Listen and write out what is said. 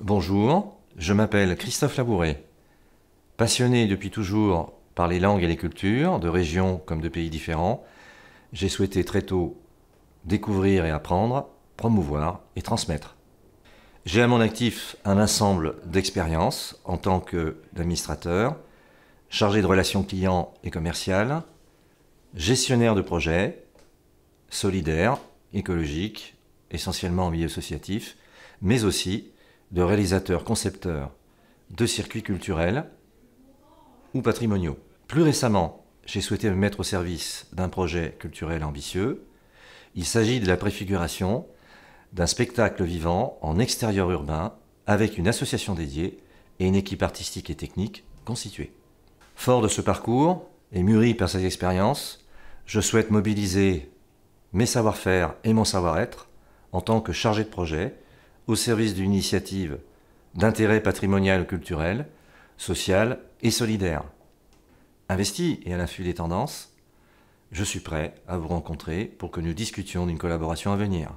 Bonjour, je m'appelle Christophe Labouré. Passionné depuis toujours par les langues et les cultures, de régions comme de pays différents, j'ai souhaité très tôt découvrir et apprendre, promouvoir et transmettre. J'ai à mon actif un ensemble d'expériences en tant que d'administrateur, chargé de relations clients et commerciales, gestionnaire de projets, solidaire, écologique, essentiellement en milieu associatif, mais aussi de réalisateurs, concepteurs de circuits culturels ou patrimoniaux. Plus récemment, j'ai souhaité me mettre au service d'un projet culturel ambitieux. Il s'agit de la préfiguration d'un spectacle vivant en extérieur urbain avec une association dédiée et une équipe artistique et technique constituée. Fort de ce parcours et mûri par ces expériences, je souhaite mobiliser mes savoir-faire et mon savoir-être en tant que chargé de projet au service d'une initiative d'intérêt patrimonial, culturel, social et solidaire. Investi et à l'affût des tendances, je suis prêt à vous rencontrer pour que nous discutions d'une collaboration à venir.